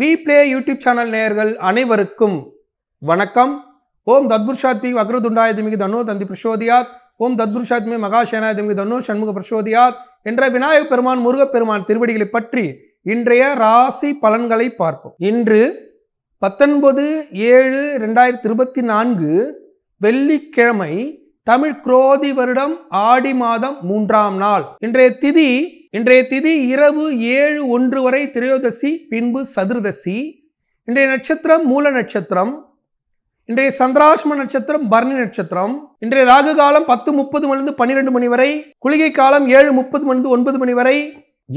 B play YouTube channel நேயர்கள் அனைவருக்கும் வணக்கம் ஓம் தத்புருஷாத்மி வக்ரதுண்டாயதிமிகு தன்னோ தந்தி பிரசோதியாத் ஓம் தத்புருஷாத்மி மகாசேனாயதிமிகு தன்னோ சண்முக பிரசோதியாத் என்ற விநாயகப் பெருமான் முருகப்பெருமான் திருவடிகளை பற்றி இன்றைய ராசி பலன்களை பார்ப்போம் இன்று பத்தொன்பது ஏழு ரெண்டாயிரத்தி இருபத்தி நான்கு வெள்ளிக்கிழமை தமிழ் குரோதி வருடம் ஆடி மாதம் மூன்றாம் நாள் இன்றைய திதி இன்றைய திதி இரவு ஏழு ஒன்று வரை திரையோதசி பின்பு சதுர்தசி இன்றைய நட்சத்திரம் மூல நட்சத்திரம் இன்றைய சந்திராஷ்ம நட்சத்திரம் பரணி நட்சத்திரம் இன்றைய ராகு காலம் பத்து முப்பது மணிலிருந்து பன்னிரெண்டு மணி வரை குளிகை காலம் ஏழு முப்பது மணிலிருந்து ஒன்பது மணி வரை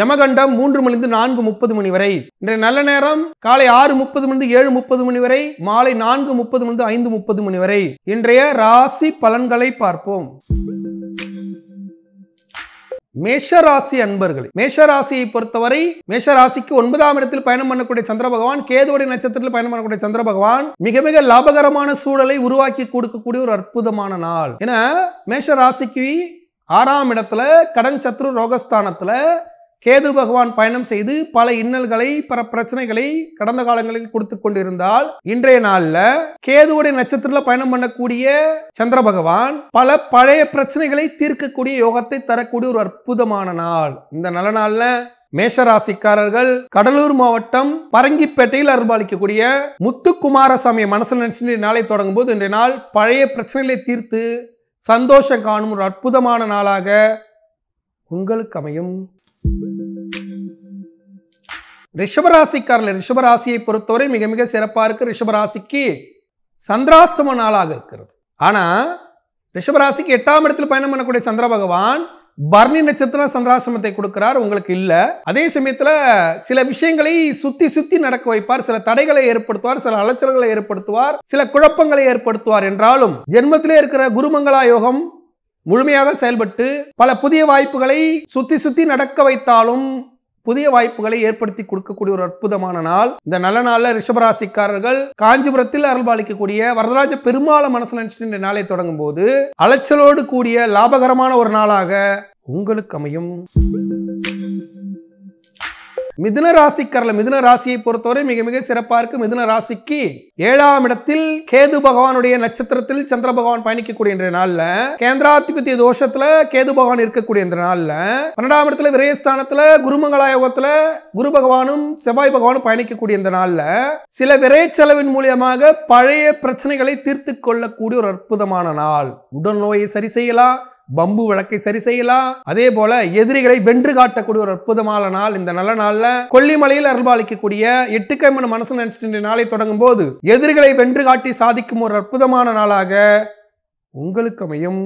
யமகண்டம் மூன்று மணிலிருந்து நான்கு முப்பது மணி வரை இன்றைய நல்ல நேரம் காலை ஆறு முப்பது மணிந்து ஏழு முப்பது மணி வரை மாலை நான்கு முப்பது மணிந்து ஐந்து முப்பது மணி வரை இன்றைய ராசி பலன்களை பார்ப்போம் மேஷராசி அன்பர்களே மேஷராசியை பொறுத்தவரை மேஷராசிக்கு ஒன்பதாம் இடத்தில் பயணம் பண்ணக்கூடிய சந்திர பகவான் கேதுவடி நட்சத்திரத்தில் பயணம் பண்ணக்கூடிய சந்திர பகவான் மிக மிக லாபகரமான சூழலை உருவாக்கி கொடுக்கக்கூடிய ஒரு அற்புதமான நாள் ஏன்னா மேஷராசிக்கு ஆறாம் இடத்துல கடன் சத்ரு ரோகஸ்தானத்தில் கேது பகவான் பயணம் செய்து பல இன்னல்களை பல பிரச்சனைகளை கடந்த காலங்களில் கொடுத்து கொண்டிருந்தால் இன்றைய நாளில் கேதுவுடைய நட்சத்திரத்தில் பயணம் பண்ணக்கூடிய சந்திர பகவான் பல பழைய பிரச்சனைகளை தீர்க்கக்கூடிய யோகத்தை தரக்கூடிய ஒரு அற்புதமான நாள் இந்த நல்ல நாளில் மேஷராசிக்காரர்கள் கடலூர் மாவட்டம் பரங்கிப்பேட்டையில் அருள்பாலிக்கக்கூடிய முத்துக்குமாரசாமி மனசில் நினைச்சு நாளை தொடங்கும் போது இன்றைய நாள் பழைய பிரச்சனைகளை தீர்த்து சந்தோஷம் காணும் ஒரு அற்புதமான நாளாக உங்களுக்கு அமையும் ரிஷபராசிக்காரில் ரிஷபராசியை பொறுத்தவரை மிக மிக சிறப்பாக இருக்குது ரிஷபராசிக்கு சந்திராஷ்டம நாளாக இருக்கிறது ஆனால் ரிஷபராசிக்கு எட்டாம் இடத்தில் பயணம் பண்ணக்கூடிய சந்திர பகவான் பர்ணி நட்சத்திரம் சந்திராசிரமத்தை கொடுக்கிறார் உங்களுக்கு இல்லை அதே சமயத்தில் சில விஷயங்களை சுற்றி சுற்றி நடக்க வைப்பார் சில தடைகளை ஏற்படுத்துவார் சில அலைச்சல்களை ஏற்படுத்துவார் சில குழப்பங்களை ஏற்படுத்துவார் என்றாலும் ஜென்மத்திலே இருக்கிற குருமங்களா யோகம் முழுமையாக செயல்பட்டு பல புதிய வாய்ப்புகளை சுற்றி சுற்றி நடக்க வைத்தாலும் புதிய வாய்ப்புகளை ஏற்படுத்தி கொடுக்கக்கூடிய ஒரு அற்புதமான நாள் இந்த நல்ல நாளில் ரிஷபராசிக்காரர்கள் காஞ்சிபுரத்தில் அருள்பாலிக்கக்கூடிய வரதராஜ பெருமாள மனசு நினைச்சு நாளை தொடங்கும் போது அலைச்சலோடு கூடிய லாபகரமான ஒரு நாளாக உங்களுக்கு அமையும் மிதுன ராசிக்காரர்கள் மிதுன ராசியை பொறுத்தவரை மிக மிக சிறப்பாக இருக்கு மிதுன ராசிக்கு ஏழாம் இடத்தில் கேது பகவானுடைய நட்சத்திரத்தில் சந்திர பகவான் பயணிக்கக்கூடிய என்ற நாளில் கேந்திராதிபத்திய தோஷத்தில் கேது பகவான் இருக்கக்கூடிய என்ற நாளில் பன்னெண்டாம் இடத்துல விரயஸ்தானத்தில் குருமங்களாயோகத்தில் குரு பகவானும் செவ்வாய் பகவானும் பயணிக்கக்கூடிய இந்த நாளில் சில விரை செலவின் மூலியமாக பழைய பிரச்சனைகளை தீர்த்து கொள்ளக்கூடிய ஒரு அற்புதமான நாள் உடல் நோயை சரி செய்யலாம் பம்பு வழக்கை சரி செய்யலாம் அதே போல எதிரிகளை வென்று காட்டக்கூடிய ஒரு அற்புதமான நாள் இந்த நல்ல நாள்ல கொல்லிமலையில் அருள்பாலிக்கக்கூடிய எட்டுக்கம்மன் மனசு நினைச்சு நாளை தொடங்கும் போது எதிரிகளை வென்று காட்டி சாதிக்கும் ஒரு அற்புதமான நாளாக உங்களுக்கு அமையும்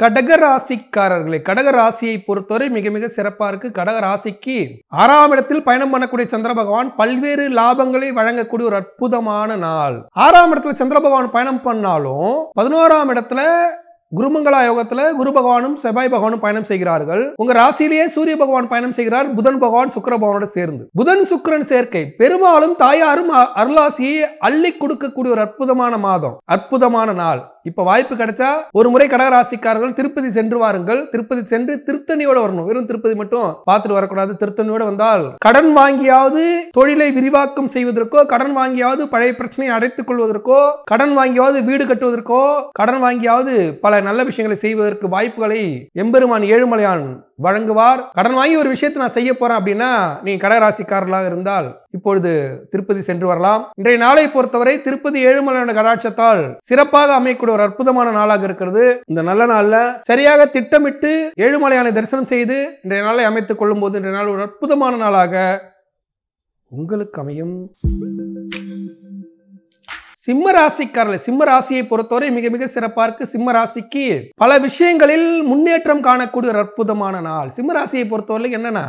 கடகராசிக்காரர்களே ராசிக்காரர்களே கடக ராசியை பொறுத்தவரை மிக மிக சிறப்பாக இருக்குது கடக ராசிக்கு ஆறாம் இடத்தில் பயணம் பண்ணக்கூடிய சந்திர பகவான் பல்வேறு லாபங்களை வழங்கக்கூடிய ஒரு அற்புதமான நாள் ஆறாம் இடத்துல சந்திர பகவான் பயணம் பண்ணாலும் பதினோராம் இடத்துல குருமங்களா யோகத்துல குரு பகவானும் செவ்வாய் பகவானும் பயணம் செய்கிறார்கள் உங்க ராசியிலேயே சூரிய பகவான் பயணம் செய்கிறார் புதன் பகவான் சுக்கர பகவானோட சேர்ந்து புதன் சுக்கரன் சேர்க்கை பெரும்பாலும் தாயாரும் அருளாசியை அள்ளி கொடுக்கக்கூடிய ஒரு அற்புதமான மாதம் அற்புதமான நாள் இப்போ வாய்ப்பு கிடைச்சா ஒரு முறை கடகராசிக்காரர்கள் திருப்பதி சென்று வாருங்கள் திருப்பதி சென்று திருத்தணியோட வரணும் வெறும் திருப்பதி மட்டும் பார்த்துட்டு வரக்கூடாது திருத்தணியோட வந்தால் கடன் வாங்கியாவது தொழிலை விரிவாக்கம் செய்வதற்கோ கடன் வாங்கியாவது பழைய பிரச்சனையை அடைத்துக் கொள்வதற்கோ கடன் வாங்கியாவது வீடு கட்டுவதற்கோ கடன் வாங்கியாவது பல நல்ல விஷயங்களை செய்வதற்கு வாய்ப்புகளை எம்பெருமான் ஏழுமலையான் வழங்குவார் கடன் வாங்கி ஒரு விஷயத்தை நான் செய்ய போகிறேன் அப்படின்னா நீங்கள் கடகராசிக்காரர்களாக இருந்தால் இப்பொழுது திருப்பதி சென்று வரலாம் இன்றைய நாளை பொறுத்தவரை திருப்பதி ஏழுமலையான கடாட்சத்தால் சிறப்பாக அமையக்கூடிய ஒரு அற்புதமான நாளாக இருக்கிறது இந்த நல்ல நாளில் சரியாக திட்டமிட்டு ஏழுமலையான தரிசனம் செய்து இன்றைய நாளை அமைத்துக் கொள்ளும் போது இன்றைய நாள் ஒரு அற்புதமான நாளாக உங்களுக்கு அமையும் சிம்ம ராசிக்காரர்கள் சிம்ம ராசியை பொறுத்தவரை மிக மிக சிறப்பாக இருக்கு சிம்ம ராசிக்கு பல விஷயங்களில் முன்னேற்றம் காணக்கூடிய ஒரு அற்புதமான நாள் சிம்ம ராசியை பொறுத்தவரை என்னன்னா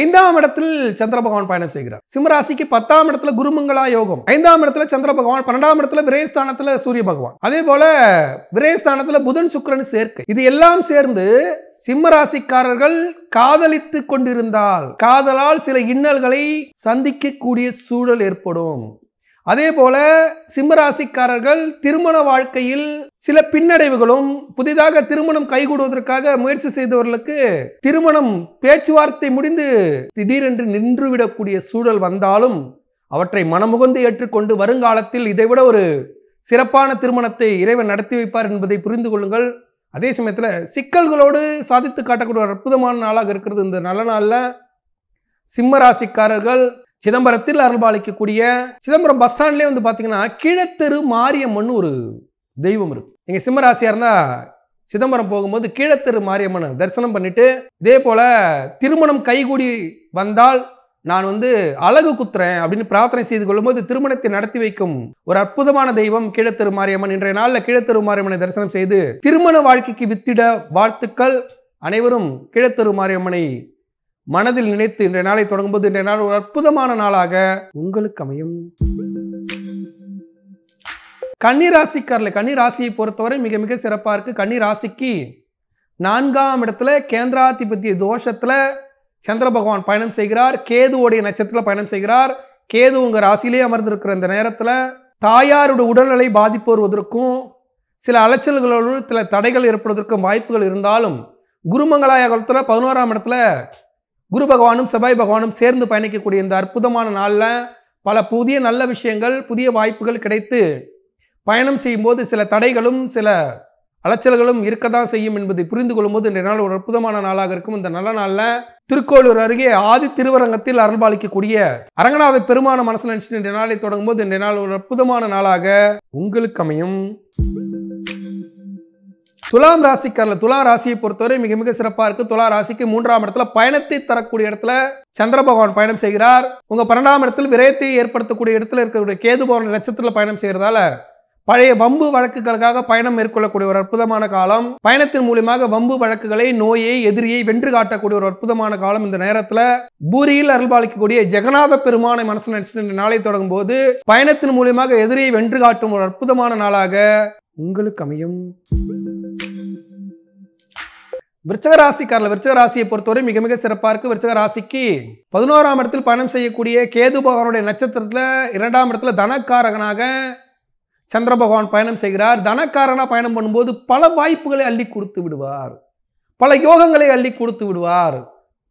ஐந்தாம் இடத்தில் சந்திர பகவான் பயணம் செய்கிறார் சிம்ம ராசிக்கு பத்தாம் இடத்துல குருமங்களா யோகம் ஐந்தாம் இடத்துல சந்திர பகவான் பன்னெண்டாம் இடத்துல விரைஸ்தானத்துல சூரிய பகவான் அதே போல விரைஸ்தானத்துல புதன் சுக்கரன் சேர்க்கை இது எல்லாம் சேர்ந்து ராசிக்காரர்கள் காதலித்து கொண்டிருந்தால் காதலால் சில இன்னல்களை சந்திக்கக்கூடிய சூழல் ஏற்படும் அதே போல சிம்மராசிக்காரர்கள் திருமண வாழ்க்கையில் சில பின்னடைவுகளும் புதிதாக திருமணம் கைகூடுவதற்காக முயற்சி செய்தவர்களுக்கு திருமணம் பேச்சுவார்த்தை முடிந்து திடீரென்று நின்றுவிடக்கூடிய சூழல் வந்தாலும் அவற்றை மனமுகந்து ஏற்றுக்கொண்டு வருங்காலத்தில் இதைவிட ஒரு சிறப்பான திருமணத்தை இறைவன் நடத்தி வைப்பார் என்பதை புரிந்து கொள்ளுங்கள் அதே சமயத்தில் சிக்கல்களோடு சாதித்து காட்டக்கூடிய ஒரு அற்புதமான நாளாக இருக்கிறது இந்த நல்ல நாளில் சிம்மராசிக்காரர்கள் சிதம்பரத்தில் அருள்பாலிக்கக்கூடிய சிதம்பரம் பஸ் ஸ்டாண்ட்லேயே வந்து பார்த்தீங்கன்னா கீழத்தெரு மாரியம்மன் ஒரு தெய்வம் இருக்கு எங்கள் சிம்மராசியாக இருந்தால் சிதம்பரம் போகும்போது கீழத்தெரு மாரியம்மன் தரிசனம் பண்ணிவிட்டு இதே போல் திருமணம் கைகூடி வந்தால் நான் வந்து அழகு குத்துறேன் அப்படின்னு பிரார்த்தனை செய்து கொள்ளும்போது திருமணத்தை நடத்தி வைக்கும் ஒரு அற்புதமான தெய்வம் கீழத்தெரு மாரியம்மன் இன்றைய நாளில் கீழத்தெரு மாரியம்மனை தரிசனம் செய்து திருமண வாழ்க்கைக்கு வித்திட வாழ்த்துக்கள் அனைவரும் கீழத்தெரு மாரியம்மனை மனதில் நினைத்து இன்றைய நாளை தொடங்கும்போது இன்றைய நாள் ஒரு அற்புதமான நாளாக உங்களுக்கு அமையும் கன்னிராசிக்காரில் கன்னிராசியை பொறுத்தவரை மிக மிக சிறப்பாக இருக்குது கன்னிராசிக்கு நான்காம் இடத்துல கேந்திராதிபத்திய தோஷத்தில் சந்திர பகவான் பயணம் செய்கிறார் கேதுவோடைய நட்சத்திரத்தில் பயணம் செய்கிறார் கேது உங்கள் ராசியிலே அமர்ந்திருக்கிற இந்த நேரத்தில் தாயாருடைய உடல்நிலை பாதிப்பு வருவதற்கும் சில அலைச்சல்களோடு சில தடைகள் ஏற்படுவதற்கும் வாய்ப்புகள் இருந்தாலும் குருமங்களாய காலத்தில் பதினோராம் இடத்துல குரு பகவானும் செவ்வாய் பகவானும் சேர்ந்து பயணிக்கக்கூடிய இந்த அற்புதமான நாளில் பல புதிய நல்ல விஷயங்கள் புதிய வாய்ப்புகள் கிடைத்து பயணம் செய்யும்போது சில தடைகளும் சில அலைச்சல்களும் இருக்க தான் செய்யும் என்பதை புரிந்து கொள்ளும்போது இன்றைய நாள் ஒரு அற்புதமான நாளாக இருக்கும் இந்த நல்ல நாளில் திருக்கோளூர் அருகே ஆதி திருவரங்கத்தில் அருள்பாலிக்கக்கூடிய அரங்கநாத பெருமான மனசில் நினைச்சு இன்றைய நாளை தொடங்கும்போது இன்றைய நாள் ஒரு அற்புதமான நாளாக உங்களுக்கு அமையும் துலாம் ராசிக்காரில் துலா ராசியை பொறுத்தவரை மிக மிக சிறப்பாக இருக்குது துலா ராசிக்கு மூன்றாம் இடத்துல பயணத்தை தரக்கூடிய இடத்துல சந்திர பகவான் பயணம் செய்கிறார் உங்கள் பன்னெண்டாம் இடத்தில் விரயத்தை ஏற்படுத்தக்கூடிய இடத்துல இருக்கக்கூடிய கேது பவன் நட்சத்திரத்தில் பயணம் செய்கிறதால பழைய வம்பு வழக்குகளுக்காக பயணம் மேற்கொள்ளக்கூடிய ஒரு அற்புதமான காலம் பயணத்தின் மூலியமாக வம்பு வழக்குகளை நோயை எதிரியை வென்று காட்டக்கூடிய ஒரு அற்புதமான காலம் இந்த நேரத்தில் பூரியில் அருள்பாலிக்கக்கூடிய ஜெகநாத பெருமானை மனசில் நினைச்சு நாளை தொடங்கும் போது பயணத்தின் மூலியமாக எதிரியை வென்று காட்டும் ஒரு அற்புதமான நாளாக உங்களுக்கு அமையும் விருச்சக ராசிக்காரில் விருச்சக ராசியை பொறுத்தவரை மிக மிக சிறப்பாக இருக்குது விருச்சக ராசிக்கு பதினோராம் இடத்தில் பயணம் செய்யக்கூடிய கேது பகவானுடைய நட்சத்திரத்தில் இரண்டாம் இடத்துல தனக்காரகனாக சந்திர பகவான் பயணம் செய்கிறார் தனக்காரனாக பயணம் பண்ணும்போது பல வாய்ப்புகளை அள்ளி கொடுத்து விடுவார் பல யோகங்களை அள்ளி கொடுத்து விடுவார்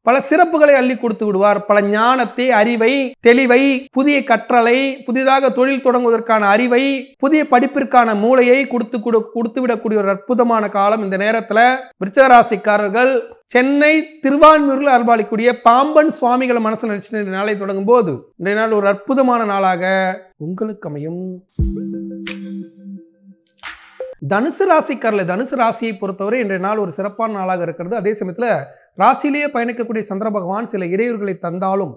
பல சிறப்புகளை அள்ளி கொடுத்து விடுவார் பல ஞானத்தை அறிவை தெளிவை புதிய கற்றலை புதிதாக தொழில் தொடங்குவதற்கான அறிவை புதிய படிப்பிற்கான மூளையை கொடுத்து கொடுத்து விடக்கூடிய ஒரு அற்புதமான காலம் இந்த நேரத்தில் விருச்சகராசிக்காரர்கள் சென்னை திருவான்மூரில் அருள்பாலிக்கூடிய பாம்பன் சுவாமிகளை மனசில் நினைச்சு நாளை தொடங்கும் போது இன்றைய நாள் ஒரு அற்புதமான நாளாக உங்களுக்கு அமையும் தனுசு ராசிக்காரில் தனுசு ராசியை பொறுத்தவரை இன்றைய நாள் ஒரு சிறப்பான நாளாக இருக்கிறது அதே சமயத்தில் ராசியிலேயே பயணிக்கக்கூடிய சந்திர பகவான் சில இடையூறுகளை தந்தாலும்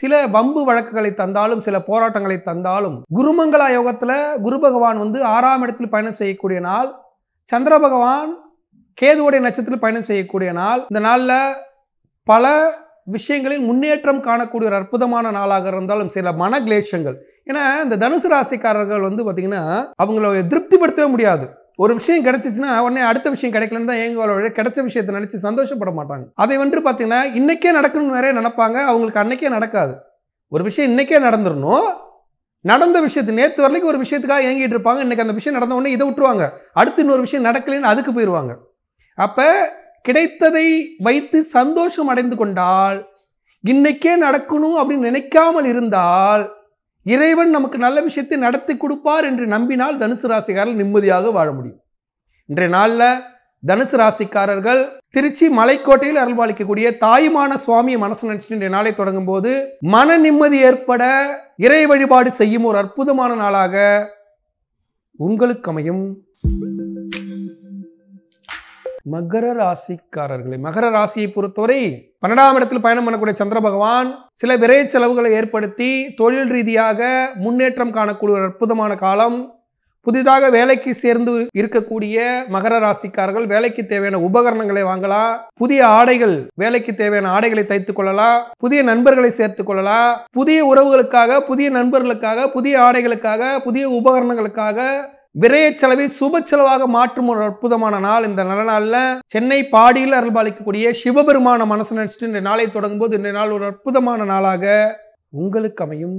சில வம்பு வழக்குகளை தந்தாலும் சில போராட்டங்களை தந்தாலும் குருமங்களா யோகத்தில் குரு பகவான் வந்து ஆறாம் இடத்தில் பயணம் செய்யக்கூடிய நாள் சந்திர பகவான் கேதுவோடைய நட்சத்திரத்தில் பயணம் செய்யக்கூடிய நாள் இந்த நாளில் பல விஷயங்களில் முன்னேற்றம் காணக்கூடிய ஒரு அற்புதமான நாளாக இருந்தாலும் சில மன கிளேஷங்கள் ஏன்னா இந்த தனுசு ராசிக்காரர்கள் வந்து பார்த்திங்கன்னா அவங்கள திருப்திப்படுத்தவே முடியாது ஒரு விஷயம் கிடைச்சிச்சுன்னா உடனே அடுத்த விஷயம் கிடைக்கலன்னு தான் ஏங்குவாரோட கிடைச்ச விஷயத்தை நினச்சி சந்தோஷப்பட மாட்டாங்க அதை வந்து பார்த்திங்கன்னா இன்றைக்கே நடக்கணும்னு வேறே நினப்பாங்க அவங்களுக்கு அன்றைக்கே நடக்காது ஒரு விஷயம் இன்றைக்கே நடந்துடணும் நடந்த விஷயத்து நேற்று வரைக்கும் ஒரு விஷயத்துக்காக இயங்கிட்டு இருப்பாங்க இன்றைக்கி அந்த விஷயம் நடந்த உடனே இதை விட்டுருவாங்க அடுத்து இன்னொரு விஷயம் நடக்கலைன்னு அதுக்கு போயிடுவாங்க அப்போ கிடைத்ததை வைத்து சந்தோஷம் அடைந்து கொண்டால் இன்னைக்கே நடக்கணும் அப்படின்னு நினைக்காமல் இருந்தால் இறைவன் நமக்கு நல்ல விஷயத்தை நடத்தி கொடுப்பார் என்று நம்பினால் தனுசு ராசிக்காரர்கள் நிம்மதியாக வாழ முடியும் இன்றைய நாளில் தனுசு ராசிக்காரர்கள் திருச்சி மலைக்கோட்டையில் அருள்பாலிக்கக்கூடிய தாயுமான சுவாமியை மனசு நினைச்சிட்டு இன்றைய நாளை தொடங்கும் போது மன நிம்மதி ஏற்பட இறை வழிபாடு செய்யும் ஒரு அற்புதமான நாளாக உங்களுக்கு அமையும் மகர ராசிக்காரர்களை மகர ராசியை பொறுத்தவரை பன்னெண்டாம் இடத்தில் பயணம் பண்ணக்கூடிய சந்திர பகவான் சில விரை செலவுகளை ஏற்படுத்தி தொழில் ரீதியாக முன்னேற்றம் காணக்கூடிய ஒரு அற்புதமான காலம் புதிதாக வேலைக்கு சேர்ந்து இருக்கக்கூடிய மகர ராசிக்காரர்கள் வேலைக்கு தேவையான உபகரணங்களை வாங்கலாம் புதிய ஆடைகள் வேலைக்கு தேவையான ஆடைகளை தைத்துக் கொள்ளலாம் புதிய நண்பர்களை சேர்த்துக் கொள்ளலாம் புதிய உறவுகளுக்காக புதிய நண்பர்களுக்காக புதிய ஆடைகளுக்காக புதிய உபகரணங்களுக்காக விரைய செலவை சுப செலவாக மாற்றும் ஒரு அற்புதமான நாள் இந்த நல்ல நாளில் சென்னை பாடியில் அருள்பாலிக்கக்கூடிய சிவபெருமான மனசு நினைச்சிட்டு இந்த நாளை தொடங்கும் போது இந்த நாள் ஒரு அற்புதமான நாளாக உங்களுக்கு அமையும்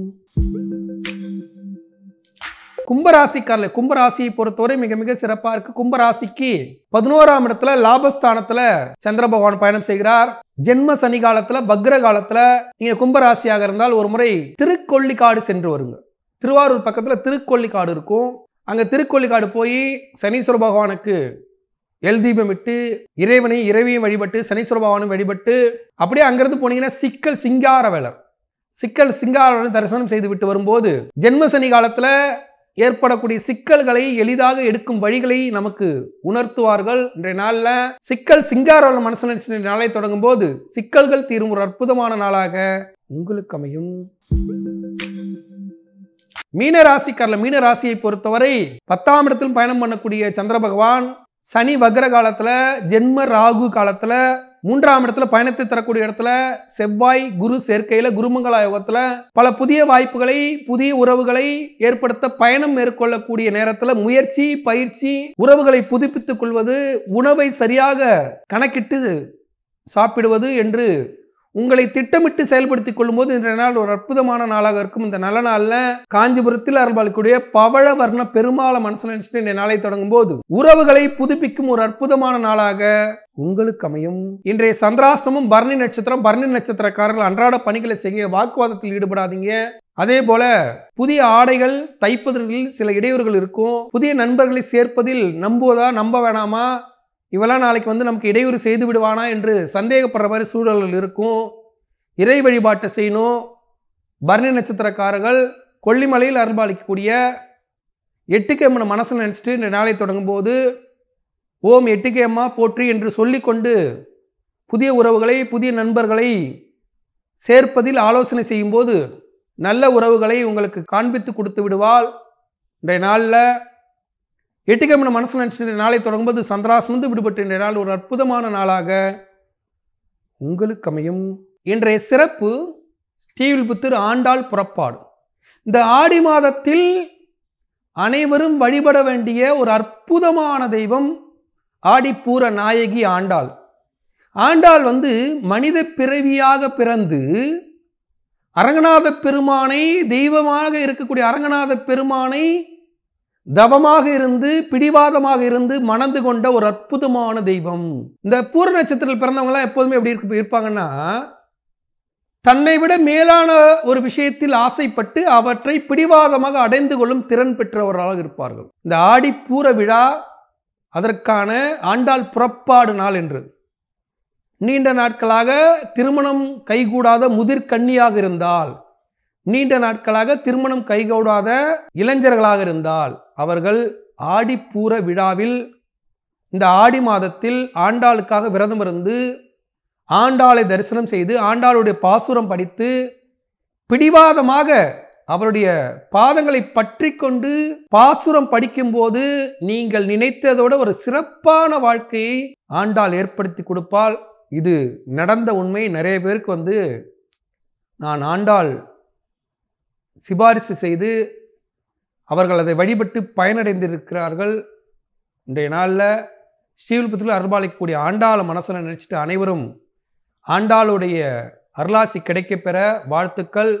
கும்பராசிக்காரில் கும்பராசியை பொறுத்தவரை மிக மிக சிறப்பாக இருக்கு கும்பராசிக்கு பதினோராம் இடத்துல லாபஸ்தானத்துல சந்திர பகவான் பயணம் செய்கிறார் ஜென்ம சனி காலத்துல வக்ர காலத்துல நீங்க கும்பராசியாக இருந்தால் ஒரு முறை திருக்கொள்ளிக்காடு சென்று வருங்க திருவாரூர் பக்கத்துல திருக்கொள்ளிக்காடு இருக்கும் அங்கே திருக்கோழிக்காடு போய் சனீஸ்வர பகவானுக்கு எல் தீபம் இறைவனையும் இறைவையும் வழிபட்டு சனீஸ்வர பகவானும் வழிபட்டு அப்படியே அங்கேருந்து போனீங்கன்னா சிக்கல் சிங்கார சிங்காரவேலர் சிக்கல் சிங்காரவேலர் தரிசனம் செய்து விட்டு வரும்போது ஜென்மசனி சனி காலத்தில் ஏற்படக்கூடிய சிக்கல்களை எளிதாக எடுக்கும் வழிகளை நமக்கு உணர்த்துவார்கள் இன்றைய நாளில் சிக்கல் சிங்காரவேலர் மனசு நாளை தொடங்கும் போது சிக்கல்கள் தீரும் ஒரு அற்புதமான நாளாக உங்களுக்கு அமையும் மீன ராசிக்காரில் மீன ராசியை பொறுத்தவரை பத்தாம் இடத்திலும் பயணம் பண்ணக்கூடிய சந்திர பகவான் சனி வக்ர காலத்தில் ஜென்ம ராகு காலத்தில் மூன்றாம் இடத்துல பயணத்தை தரக்கூடிய இடத்துல செவ்வாய் குரு சேர்க்கையில் குருமங்கள யோகத்தில் பல புதிய வாய்ப்புகளை புதிய உறவுகளை ஏற்படுத்த பயணம் மேற்கொள்ளக்கூடிய நேரத்தில் முயற்சி பயிற்சி உறவுகளை புதுப்பித்துக் கொள்வது உணவை சரியாக கணக்கிட்டு சாப்பிடுவது என்று உங்களை திட்டமிட்டு செயல்படுத்திக் கொள்ளும்போது இன்றைய நாள் ஒரு அற்புதமான நாளாக இருக்கும் இந்த நல்ல நாளில் காஞ்சிபுரத்தில் அருள்பாலிக்கூடிய பவழ வர்ண பெருமாள மனசில் நினைச்சிட்டு இந்த நாளை தொடங்கும் போது உறவுகளை புதுப்பிக்கும் ஒரு அற்புதமான நாளாக உங்களுக்கு அமையும் இன்றைய சந்திராஷ்டமும் பரணி நட்சத்திரம் பரணி நட்சத்திரக்காரர்கள் அன்றாட பணிகளை செய்ய வாக்குவாதத்தில் ஈடுபடாதீங்க அதே போல புதிய ஆடைகள் தைப்பதில் சில இடையூறுகள் இருக்கும் புதிய நண்பர்களை சேர்ப்பதில் நம்புவதா நம்ப வேணாமா இவெல்லாம் நாளைக்கு வந்து நமக்கு இடையூறு செய்து விடுவானா என்று சந்தேகப்படுற மாதிரி சூழல்கள் இருக்கும் இறை வழிபாட்டை செய்யணும் பர்ணி நட்சத்திரக்காரர்கள் கொல்லிமலையில் அருள்பாலிக்கக்கூடிய எட்டுக்கேம்மனை மனசில் நினச்சிட்டு இந்த நாளை தொடங்கும் போது ஓம் எட்டுக்கேம்மா போற்றி என்று சொல்லிக்கொண்டு புதிய உறவுகளை புதிய நண்பர்களை சேர்ப்பதில் ஆலோசனை செய்யும்போது நல்ல உறவுகளை உங்களுக்கு காண்பித்து கொடுத்து விடுவாள் இன்றைய நாளில் எட்டிக்கமின மனசு நினச்சிட்டு நாளை தொடங்கும்போது சந்திராஸ் வந்து விடுபட்டு இன்றைய நாள் ஒரு அற்புதமான நாளாக உங்களுக்கு அமையும் இன்றைய சிறப்பு புத்தர் ஆண்டாள் புறப்பாடு இந்த ஆடி மாதத்தில் அனைவரும் வழிபட வேண்டிய ஒரு அற்புதமான தெய்வம் ஆடிப்பூர நாயகி ஆண்டாள் ஆண்டாள் வந்து மனித பிறவியாக பிறந்து அரங்கநாத பெருமானை தெய்வமாக இருக்கக்கூடிய அரங்கநாத பெருமானை தவமாக இருந்து பிடிவாதமாக இருந்து மணந்து கொண்ட ஒரு அற்புதமான தெய்வம் இந்த பூர நட்சத்திரத்தில் பிறந்தவங்களாம் எப்போதுமே எப்படி இருக்கு இருப்பாங்கன்னா தன்னை விட மேலான ஒரு விஷயத்தில் ஆசைப்பட்டு அவற்றை பிடிவாதமாக அடைந்து கொள்ளும் திறன் பெற்றவர்களாக இருப்பார்கள் இந்த ஆடிப்பூர விழா அதற்கான ஆண்டாள் புறப்பாடு நாள் என்று நீண்ட நாட்களாக திருமணம் கைகூடாத முதிர் கண்ணியாக இருந்தால் நீண்ட நாட்களாக திருமணம் கைகூடாத இளைஞர்களாக இருந்தால் அவர்கள் ஆடிப்பூர விழாவில் இந்த ஆடி மாதத்தில் ஆண்டாளுக்காக விரதம் இருந்து ஆண்டாளை தரிசனம் செய்து ஆண்டாளுடைய பாசுரம் படித்து பிடிவாதமாக அவருடைய பாதங்களை பற்றி கொண்டு பாசுரம் படிக்கும்போது நீங்கள் நினைத்ததோட ஒரு சிறப்பான வாழ்க்கையை ஆண்டாள் ஏற்படுத்தி கொடுப்பால் இது நடந்த உண்மை நிறைய பேருக்கு வந்து நான் ஆண்டாள் சிபாரிசு செய்து அவர்கள் அதை வழிபட்டு பயனடைந்திருக்கிறார்கள் இன்றைய நாளில் ஸ்ரீவில்பத்தில் அருள்பாலிக்கக்கூடிய ஆண்டாள் மனசனை நினச்சிட்டு அனைவரும் ஆண்டாளுடைய அருளாசி கிடைக்கப்பெற வாழ்த்துக்கள்